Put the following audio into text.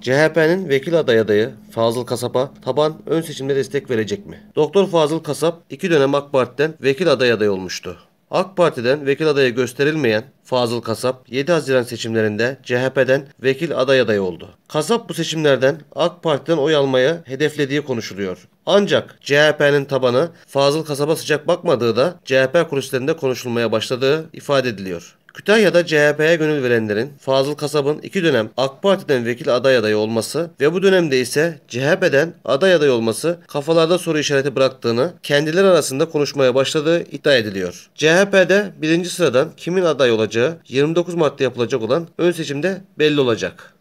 CHP'nin vekil aday adayı Fazıl Kasap'a taban ön seçimde destek verecek mi? Doktor Fazıl Kasap iki dönem AK Parti'den vekil aday adayı olmuştu. AK Parti'den vekil adaya gösterilmeyen Fazıl Kasap 7 Haziran seçimlerinde CHP'den vekil aday adayı oldu. Kasap bu seçimlerden AK Parti'den oy almaya hedeflediği konuşuluyor. Ancak CHP'nin tabanı Fazıl Kasap'a sıcak bakmadığı da CHP kulislerinde konuşulmaya başladığı ifade ediliyor. Kütahya'da CHP'ye gönül verenlerin Fazıl Kasab'ın iki dönem AK Parti'den vekil aday adayı olması ve bu dönemde ise CHP'den aday adayı olması kafalarda soru işareti bıraktığını kendileri arasında konuşmaya başladığı iddia ediliyor. CHP'de birinci sıradan kimin aday olacağı 29 Mart'ta yapılacak olan ön seçimde belli olacak.